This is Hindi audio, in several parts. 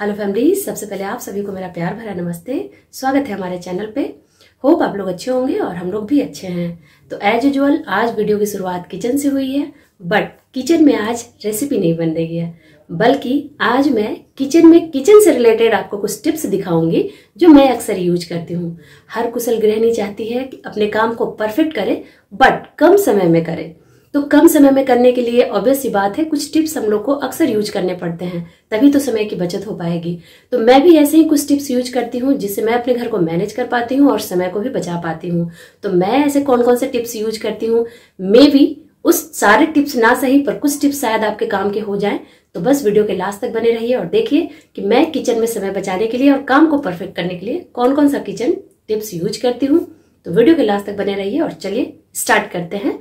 हेलो फैमिली सबसे पहले आप सभी को मेरा प्यार भरा नमस्ते स्वागत है हमारे चैनल पे होप आप लोग अच्छे होंगे और हम लोग भी अच्छे हैं तो एज यूजल आज वीडियो की शुरुआत किचन से हुई है बट किचन में आज रेसिपी नहीं बन रही है बल्कि आज मैं किचन में किचन से रिलेटेड आपको कुछ टिप्स दिखाऊंगी जो मैं अक्सर यूज करती हूँ हर कुशल गृहिणी चाहती है कि अपने काम को परफेक्ट करे बट कम समय में करे तो कम समय में करने के लिए ऑब्वियस सी बात है कुछ टिप्स हम लोग को अक्सर यूज करने पड़ते हैं तभी तो समय की बचत हो पाएगी तो मैं भी ऐसे ही कुछ टिप्स यूज करती हूँ जिससे मैं अपने घर को मैनेज कर पाती हूँ और समय को भी बचा पाती हूँ तो मैं ऐसे कौन कौन से टिप्स यूज करती हूँ मे भी उस सारे टिप्स ना सही पर कुछ टिप्स शायद आपके काम के हो जाएं तो बस वीडियो के लास्ट तक बने रहिए और देखिए कि मैं किचन में समय बचाने के लिए और काम को परफेक्ट करने के लिए कौन कौन सा किचन टिप्स यूज करती हूँ तो वीडियो के लास्ट तक बने रहिए और चलिए स्टार्ट करते हैं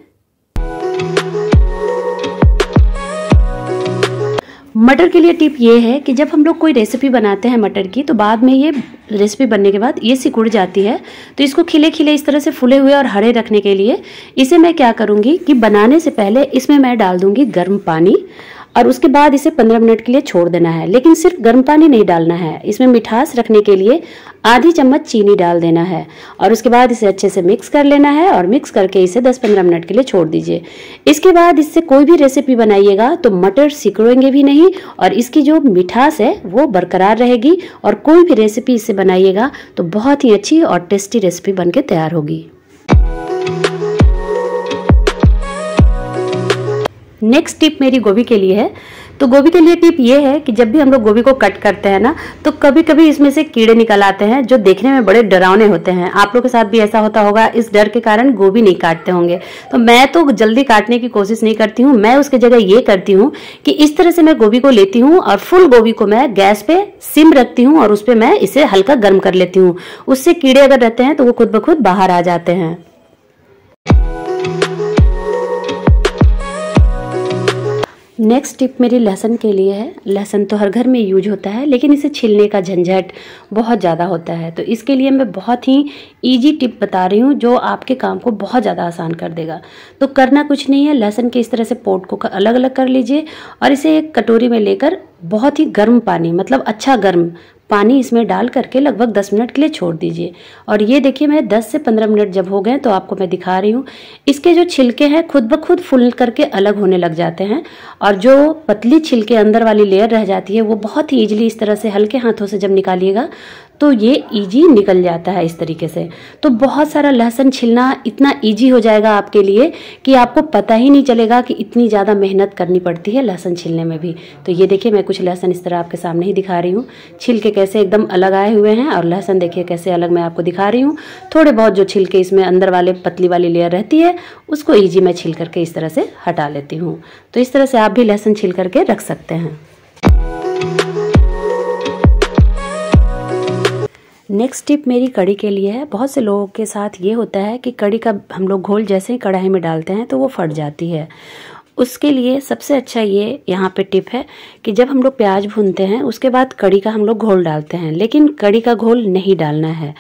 मटर के लिए टिप ये है कि जब हम लोग कोई रेसिपी बनाते हैं मटर की तो बाद में ये रेसिपी बनने के बाद ये सिकुड़ जाती है तो इसको खिले खिले इस तरह से फूले हुए और हरे रखने के लिए इसे मैं क्या करूँगी कि बनाने से पहले इसमें मैं डाल दूँगी गर्म पानी और उसके बाद इसे 15 मिनट के लिए छोड़ देना है लेकिन सिर्फ गर्म पानी नहीं डालना है इसमें मिठास रखने के लिए आधी चम्मच चीनी डाल देना है और उसके बाद इसे अच्छे से मिक्स कर लेना है और मिक्स करके इसे 10-15 मिनट के लिए छोड़ दीजिए इसके बाद इससे कोई भी रेसिपी बनाइएगा तो मटर सिकड़ेंगे भी नहीं और इसकी जो मिठास है वो बरकरार रहेगी और कोई भी रेसिपी इसे बनाइएगा तो बहुत ही अच्छी और टेस्टी रेसिपी बन तैयार होगी नेक्स्ट टिप मेरी गोभी के लिए है तो गोभी के लिए टिप ये है कि जब भी हम लोग गोभी को कट करते हैं ना तो कभी कभी इसमें से कीड़े निकल आते हैं जो देखने में बड़े डरावने होते हैं आप लोग के साथ भी ऐसा होता होगा इस डर के कारण गोभी नहीं काटते होंगे तो मैं तो जल्दी काटने की कोशिश नहीं करती हूँ मैं उसकी जगह ये करती हूँ कि इस तरह से मैं गोभी को लेती हूँ और फुल गोभी को मैं गैस पे सिम रखती हूँ और उस पर मैं इसे हल्का गर्म कर लेती हूँ उससे कीड़े अगर रहते हैं तो वो खुद ब खुद बाहर आ जाते हैं नेक्स्ट टिप मेरी लहसन के लिए है लहसन तो हर घर में यूज होता है लेकिन इसे छिलने का झंझट बहुत ज़्यादा होता है तो इसके लिए मैं बहुत ही इजी टिप बता रही हूँ जो आपके काम को बहुत ज़्यादा आसान कर देगा तो करना कुछ नहीं है लहसन के इस तरह से पोट को अलग अलग कर लीजिए और इसे एक कटोरी में लेकर बहुत ही गर्म पानी मतलब अच्छा गर्म पानी इसमें डाल करके लगभग 10 मिनट के लिए छोड़ दीजिए और ये देखिए मैं 10 से 15 मिनट जब हो गए तो आपको मैं दिखा रही हूँ इसके जो छिलके हैं खुद ब खुद फूल करके अलग होने लग जाते हैं और जो पतली छिलके अंदर वाली लेयर रह जाती है वो बहुत ही ईजिली इस तरह से हल्के हाथों से जब निकालिएगा तो ये इजी निकल जाता है इस तरीके से तो बहुत सारा लहसुन छिलना इतना इजी हो जाएगा आपके लिए कि आपको पता ही नहीं चलेगा कि इतनी ज़्यादा मेहनत करनी पड़ती है लहसुन छिलने में भी तो ये देखिए मैं कुछ लहसुन इस तरह आपके सामने ही दिखा रही हूँ छिल के कैसे एकदम अलग आए हुए हैं और लहसुन देखिए कैसे अलग मैं आपको दिखा रही हूँ थोड़े बहुत जो छिल इसमें अंदर वाले पतली वाली लेयर रहती है उसको ईजी मैं छिल करके इस तरह से हटा लेती हूँ तो इस तरह से आप भी लहसुन छिल करके रख सकते हैं नेक्स्ट टिप मेरी कड़ी के लिए है बहुत से लोगों के साथ ये होता है कि कड़ी का हम लोग घोल जैसे ही कढ़ाई में डालते हैं तो वो फट जाती है उसके लिए सबसे अच्छा ये यहाँ पे टिप है कि जब हम लोग प्याज भूनते हैं उसके बाद कड़ी का हम लोग घोल डालते हैं लेकिन कड़ी का घोल नहीं डालना है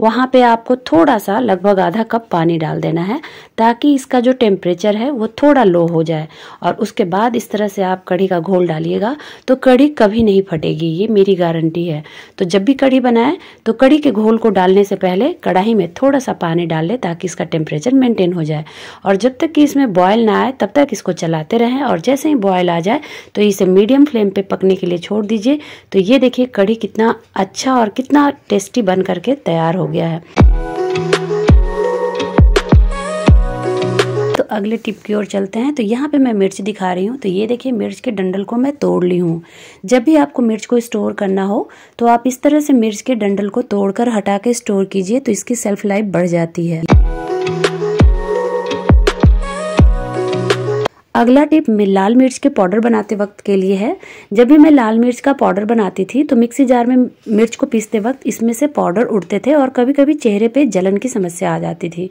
वहाँ पे आपको थोड़ा सा लगभग आधा कप पानी डाल देना है ताकि इसका जो टेम्परेचर है वो थोड़ा लो हो जाए और उसके बाद इस तरह से आप कड़ी का घोल डालिएगा तो कड़ी कभी नहीं फटेगी ये मेरी गारंटी है तो जब भी कड़ी बनाएं तो कड़ी के घोल को डालने से पहले कढ़ाई में थोड़ा सा पानी डाल लें ताकि इसका टेम्परेचर मेंटेन हो जाए और जब तक कि इसमें बॉयल ना आए तब तक इसको चलाते रहें और जैसे ही बॉयल आ जाए तो इसे मीडियम फ्लेम पे पकने के लिए छोड़ दीजिए तो ये देखिए कढ़ी कितना अच्छा और कितना टेस्टी बन करके तैयार हो गया है तो अगले टिप की ओर चलते हैं तो यहाँ पे मैं मिर्च दिखा रही हूँ तो ये देखिए मिर्च के डंडल को मैं तोड़ ली हूँ जब भी आपको मिर्च को स्टोर करना हो तो आप इस तरह से मिर्च के डंडल को तोड़कर हटा के स्टोर कीजिए तो इसकी सेल्फ लाइफ बढ़ जाती है अगला टिप मैं लाल मिर्च के पाउडर बनाते वक्त के लिए है जब भी मैं लाल मिर्च का पाउडर बनाती थी तो मिक्सी जार में मिर्च को पीसते वक्त इसमें से पाउडर उड़ते थे और कभी कभी चेहरे पे जलन की समस्या आ जाती थी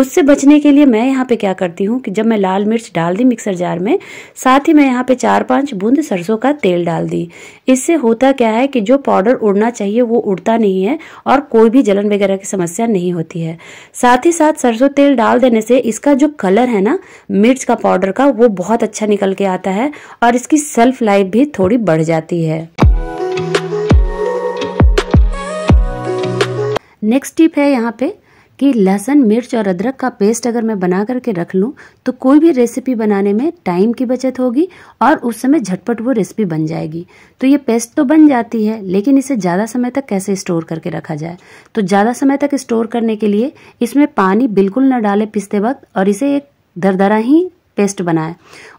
उससे बचने के लिए मैं यहाँ पे क्या करती हूँ कि जब मैं लाल मिर्च डाल दी मिक्सर जार में साथ ही मैं यहाँ पे चार पांच बूंद सरसों का तेल डाल दी इससे होता क्या है कि जो पाउडर उड़ना चाहिए वो उड़ता नहीं है और कोई भी जलन वगैरह की समस्या नहीं होती है साथ ही साथ सरसों तेल डाल देने से इसका जो कलर है ना मिर्च का पाउडर का वो बहुत अच्छा निकल के आता है और इसकी सेल्फ लाइफ भी थोड़ी बढ़ जाती है नेक्स्ट टिप है यहाँ पे कि लहसुन मिर्च और अदरक का पेस्ट अगर मैं बना करके रख लूँ तो कोई भी रेसिपी बनाने में टाइम की बचत होगी और उस समय झटपट वो रेसिपी बन जाएगी तो ये पेस्ट तो बन जाती है लेकिन इसे ज़्यादा समय तक कैसे स्टोर करके रखा जाए तो ज़्यादा समय तक स्टोर करने के लिए इसमें पानी बिल्कुल न डालें पिसते वक्त और इसे एक दरदरा ही पेस्ट बनाए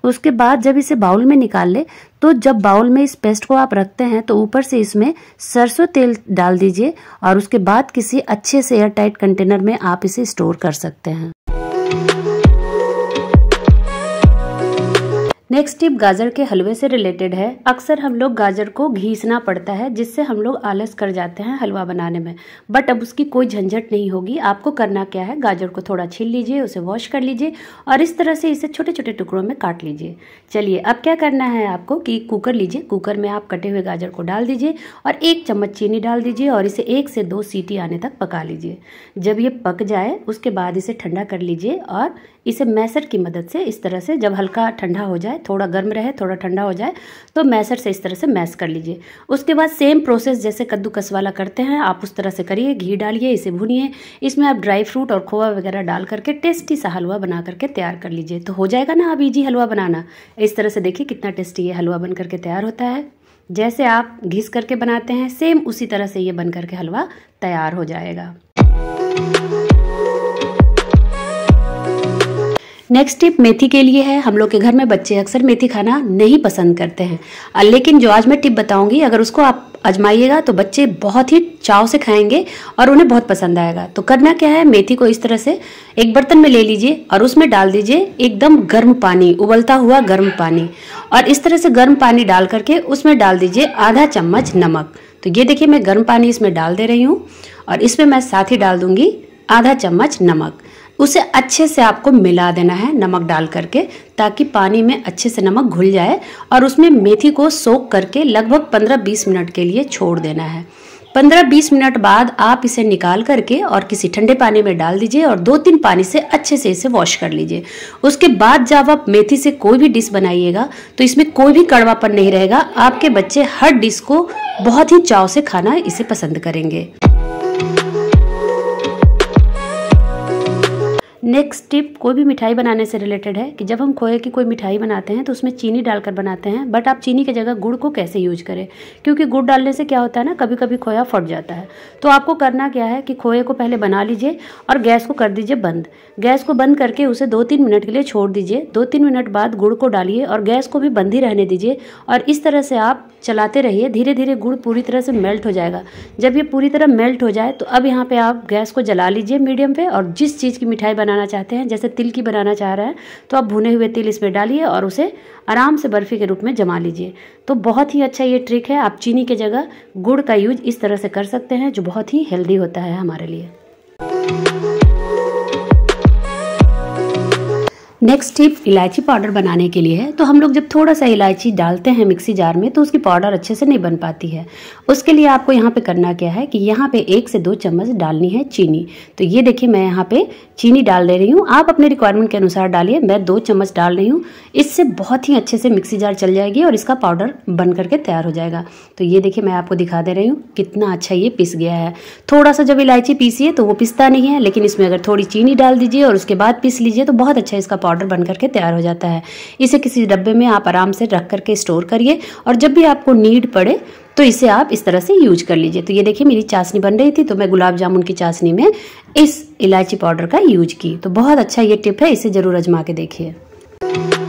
उसके बाद जब इसे बाउल में निकाल ले तो जब बाउल में इस पेस्ट को आप रखते हैं तो ऊपर से इसमें सरसों तेल डाल दीजिए और उसके बाद किसी अच्छे से एयर टाइट कंटेनर में आप इसे स्टोर कर सकते हैं नेक्स्ट टिप गाजर के हलवे से रिलेटेड है अक्सर हम लोग गाजर को घीसना पड़ता है जिससे हम लोग आलस कर जाते हैं हलवा बनाने में बट अब उसकी कोई झंझट नहीं होगी आपको करना क्या है गाजर को थोड़ा छील लीजिए उसे वॉश कर लीजिए और इस तरह से इसे छोटे छोटे टुकड़ों में काट लीजिए चलिए अब क्या करना है आपको कि कुकर लीजिए कुकर में आप कटे हुए गाजर को डाल दीजिए और एक चम्मच चीनी डाल दीजिए और इसे एक से दो सीटी आने तक पका लीजिए जब ये पक जाए उसके बाद इसे ठंडा कर लीजिए और इसे मैसर की मदद से इस तरह से जब हल्का ठंडा हो जाए थोड़ा गर्म रहे थोड़ा ठंडा हो जाए तो मैसर से इस तरह से मैस कर लीजिए उसके बाद सेम प्रोसेस जैसे कद्दूकस वाला करते हैं आप उस तरह से करिए घी डालिए इसे भूनिए इसमें आप ड्राई फ्रूट और खोवा वगैरह डाल करके टेस्टी सा हलवा बना करके तैयार कर लीजिए तो हो जाएगा ना आप ईजी हलवा बनाना इस तरह से देखिए कितना टेस्टी ये हलवा बन करके तैयार होता है जैसे आप घिस करके बनाते हैं सेम उसी तरह से ये बन करके हलवा तैयार हो जाएगा नेक्स्ट टिप मेथी के लिए है हम लोग के घर में बच्चे अक्सर मेथी खाना नहीं पसंद करते हैं लेकिन जो आज मैं टिप बताऊंगी अगर उसको आप आजमाइएगा तो बच्चे बहुत ही चाव से खाएंगे और उन्हें बहुत पसंद आएगा तो करना क्या है मेथी को इस तरह से एक बर्तन में ले लीजिए और उसमें डाल दीजिए एकदम गर्म पानी उबलता हुआ गर्म पानी और इस तरह से गर्म पानी डाल करके उसमें डाल दीजिए आधा चम्मच नमक तो ये देखिए मैं गर्म पानी इसमें डाल दे रही हूँ और इसमें मैं साथ ही डाल दूँगी आधा चम्मच नमक उसे अच्छे से आपको मिला देना है नमक डाल करके ताकि पानी में अच्छे से नमक घुल जाए और उसमें मेथी को सोख करके लगभग 15-20 मिनट के लिए छोड़ देना है 15-20 मिनट बाद आप इसे निकाल करके और किसी ठंडे पानी में डाल दीजिए और दो तीन पानी से अच्छे से इसे वॉश कर लीजिए उसके बाद जब आप मेथी से कोई भी डिश बनाइएगा तो इसमें कोई भी कड़वापन नहीं रहेगा आपके बच्चे हर डिश को बहुत ही चाव से खाना इसे पसंद करेंगे नेक्स्ट टिप कोई भी मिठाई बनाने से रिलेटेड है कि जब हम खोए की कोई मिठाई बनाते हैं तो उसमें चीनी डालकर बनाते हैं बट आप चीनी की जगह गुड़ को कैसे यूज करें क्योंकि गुड़ डालने से क्या होता है ना कभी कभी खोया फट जाता है तो आपको करना क्या है कि खोए को पहले बना लीजिए और गैस को कर दीजिए बंद गैस को बंद करके उसे दो तीन मिनट के लिए छोड़ दीजिए दो तीन मिनट बाद गुड़ को डालिए और गैस को भी बंद ही रहने दीजिए और इस तरह से आप चलाते रहिए धीरे धीरे गुड़ पूरी तरह से मेल्ट हो जाएगा जब ये पूरी तरह मेल्ट हो जाए तो अब यहाँ पर आप गैस को जला लीजिए मीडियम पर और जिस चीज़ की मिठाई बना बनाना चाहते हैं जैसे तिल की बनाना चाह रहा है तो आप भुने हुए तिल इसमें डालिए और उसे आराम से बर्फ़ी के रूप में जमा लीजिए तो बहुत ही अच्छा ये ट्रिक है आप चीनी की जगह गुड़ का यूज इस तरह से कर सकते हैं जो बहुत ही हेल्दी होता है हमारे लिए नेक्स्ट टिप इलायची पाउडर बनाने के लिए है तो हम लोग जब थोड़ा सा इलायची डालते हैं मिक्सी जार में तो उसकी पाउडर अच्छे से नहीं बन पाती है उसके लिए आपको यहाँ पे करना क्या है कि यहाँ पे एक से दो चम्मच डालनी है चीनी तो ये देखिए मैं यहाँ पे चीनी डाल दे रही हूँ आप अपने रिक्वायरमेंट के अनुसार डालिए मैं दो चम्मच डाल रही हूँ इससे बहुत ही अच्छे से मिक्सी जार चल जाएगी और इसका पाउडर बन करके तैयार हो जाएगा तो ये देखिए मैं आपको दिखा दे रही हूँ कितना अच्छा ये पिस गया है थोड़ा सा जब इलायची पीसिए तो वो पिसता नहीं है लेकिन इसमें अगर थोड़ी चीनी डाल दीजिए और उसके बाद पीस लीजिए तो बहुत अच्छा इसका पाउडर पाउडर बन करके तैयार हो जाता है इसे किसी डब्बे में आप आराम से रख करके स्टोर करिए और जब भी आपको नीड पड़े तो इसे आप इस तरह से यूज कर लीजिए तो ये देखिए मेरी चाशनी बन रही थी तो मैं गुलाब जामुन की चाशनी में इस इलायची पाउडर का यूज की तो बहुत अच्छा ये टिप है इसे ज़रूर आजमा के देखिए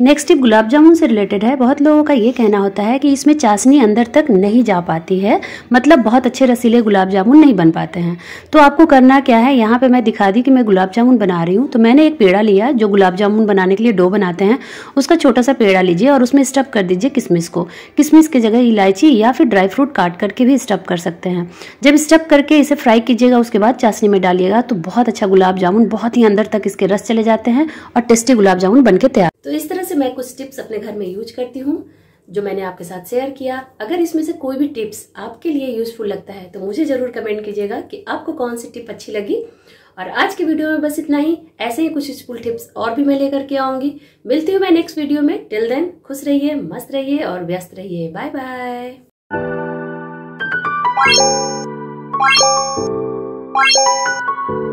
नेक्स्ट टिप गुलाब जामुन से रिलेटेड है बहुत लोगों का ये कहना होता है कि इसमें चाशनी अंदर तक नहीं जा पाती है मतलब बहुत अच्छे रसीले गुलाब जामुन नहीं बन पाते हैं तो आपको करना क्या है यहाँ पे मैं दिखा दी कि मैं गुलाब जामुन बना रही हूँ तो मैंने एक पेड़ा लिया जो गुलाब जामुन बनाने के लिए डो बनाते हैं उसका छोटा सा पेड़ा लीजिए और उसमें स्टप कर दीजिए किसमिस को किशमिश की जगह इलायची या फिर ड्राई फ्रूट काट करके भी स्टफ़ कर सकते हैं जब स्टप करके इसे फ्राई कीजिएगा उसके बाद चाशनी में डालिएगा तो बहुत अच्छा गुलाब जामुन बहुत ही अंदर तक इसके रस चले जाते हैं और टेस्टी गुलाब जामुन बन के तैयार तो इस तरह से मैं कुछ टिप्स अपने घर में यूज करती हूँ जो मैंने आपके साथ शेयर किया अगर इसमें से कोई भी टिप्स आपके लिए यूजफुल लगता है तो मुझे ज़रूर कमेंट कीजिएगा कि आपको कौन सी टिप अच्छी लगी और आज के वीडियो में बस इतना ही ऐसे ही कुछ यूजफुल टिप्स और भी मैं लेकर के आऊंगी मिलती हूँ मैं नेक्स्ट वीडियो में टिल देन खुश रहिए मस्त रहिए और व्यस्त रहिए बाय बाय